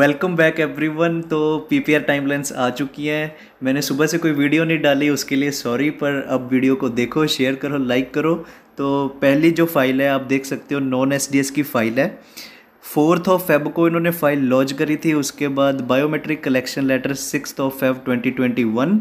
welcome back everyone तो P P R timelines आ चुकी हैं मैंने सुबह से कोई वीडियो नहीं डाली उसके लिए सॉरी पर अब वीडियो को देखो शेयर करो लाइक करो तो पहली जो फाइल है आप देख सकते हो नॉन एस की फ़ाइल है फोर्थ ऑफ फेब को इन्होंने फाइल लॉन्च करी थी उसके बाद biometric collection letter six of Feb twenty twenty one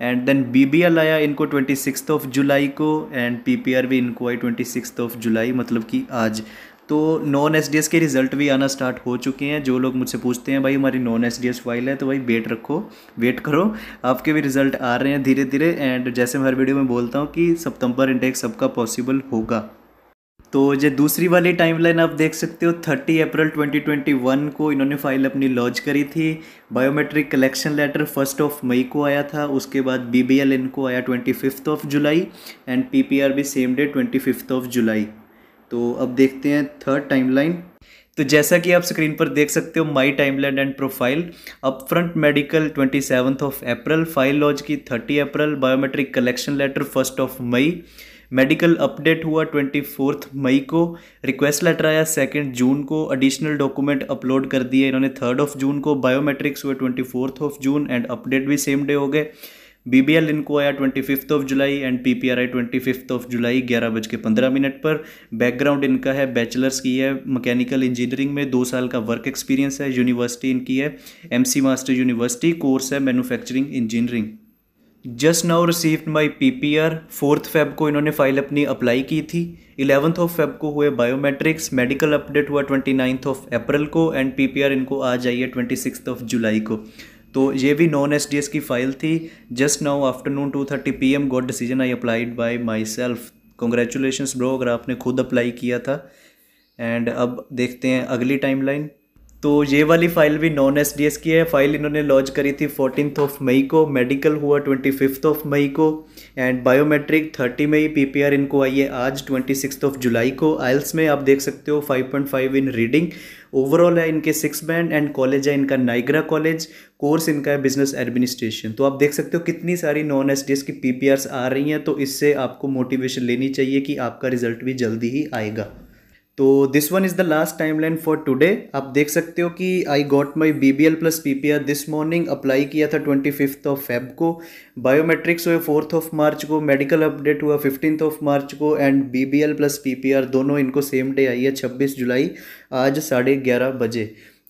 and then B B L आया इनको ट्वेंटी सिक्स ऑफ जुलाई को एंड पी पी आर भी इनको आई ट्वेंटी सिक्स ऑफ जुलाई मतलब कि आज तो नॉन एस के रिज़ल्ट भी आना स्टार्ट हो चुके हैं जो लोग मुझसे पूछते हैं भाई हमारी नॉन एस फाइल है तो भाई वेट रखो वेट करो आपके भी रिज़ल्ट आ रहे हैं धीरे धीरे एंड जैसे मैं हर वीडियो में बोलता हूँ कि सितंबर इंडेक्स सबका पॉसिबल होगा तो ये दूसरी वाली टाइमलाइन आप देख सकते हो 30 अप्रैल 2021 को इन्होंने फाइल अपनी लॉन्च करी थी biometric collection letter first of May को आया था उसके बाद बी बी एल इनको आया twenty fifth of July and P P R भी same day twenty fifth of July तो अब देखते हैं थर्ड टाइमलाइन तो जैसा कि आप स्क्रीन पर देख सकते हो my timeline and profile up front medical twenty seventh of April file lodge की thirty April biometric collection letter first of May medical update हुआ ट्वेंटी फोर्थ मई को रिक्वेस्ट लेटर आया सेकेंड जून को additional document upload कर दिए इन्होंने third of June को biometrics हुए twenty fourth of June and update भी सेम डे हो गए बी बी एल इनको आया twenty fifth of July and P P R आई ट्वेंटी फिफ्थ ऑफ जुलाई ग्यारह बज के पंद्रह मिनट पर बैकग्राउंड इनका है बैचलर्स की है मैकेनिकल इंजीनियरिंग में दो साल का वर्क एक्सपीरियंस है यूनिवर्सिटी इनकी है M C master university course है manufacturing engineering just now received my P P R fourth Feb को इन्होंने फाइल अपनी अप्लाई की थी इलेवंथ ऑफ फेब को हुए बायोमेट्रिक्स मेडिकल अपडेट हुआ ट्वेंटी नाइन्थ ऑफ अप्रैल को एंड पी पी आर इनको आ जाइए ट्वेंटी सिक्स ऑफ जुलाई को तो ये भी नॉन एस डी एस की फाइल थी just now afternoon two thirty P M got decision I applied by myself congratulation bro अगर आपने खुद अप्लाई किया था एंड अब देखते हैं अगली टाइम लाइन तो ये वाली फाइल भी नॉन एस डी एस की है फाइल इन्होंने लॉन्च करी थी फोर्टीन ऑफ मई को मेडिकल हुआ ट्वेंटी फिफ्थ ऑफ मई को and biometric thirty May P P R इनको आई है आज ट्वेंटी सिक्स ऑफ जुलाई को आइल्स में आप देख सकते हो five point five in reading overall है इनके सिक्स बैंड एंड कॉलेज है इनका नाइग्रा कॉलेज कोर्स इनका है बिजनेस एडमिनिस्ट्रेशन तो आप देख सकते हो कितनी सारी नॉन एस डी एस की पी पी आर्स आ रही हैं तो इससे आपको मोटिवेशन लेनी चाहिए कि आपका रिजल्ट भी जल्दी ही आएगा तो this one is the last timeline for today आप देख सकते हो कि I got my B B L plus P P R this morning apply किया था ट्वेंटी फिफ्थ ऑफ फेब को बायोमेट्रिक्स हुए फोर्थ ऑफ मार्च को मेडिकल अपडेट हुआ फिफ्टींथ ऑफ मार्च को and B B L plus P P R दोनों इनको same day I है छब्बीस जुलाई आज साढ़े ग्यारह बजे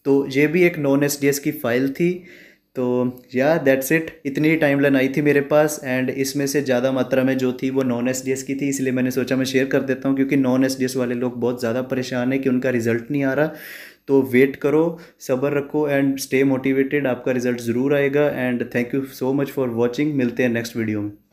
तो ये भी एक नॉन एस डी एस की फाइल थी तो या दैट्स इट इतनी ही टाइम लाइन आई थी मेरे पास एंड इसमें से ज़्यादा मात्रा में जो थी वो नॉन एस डी एस की थी इसलिए मैंने सोचा मैं शेयर कर देता हूँ क्योंकि नॉन एस वाले लोग बहुत ज़्यादा परेशान है कि उनका रिजल्ट नहीं आ रहा तो वेट करो सब्र रखो एंड स्टे मोटिवेटेड आपका रिजल्ट ज़रूर आएगा and thank you so much for watching मिलते हैं नेक्स्ट वीडियो में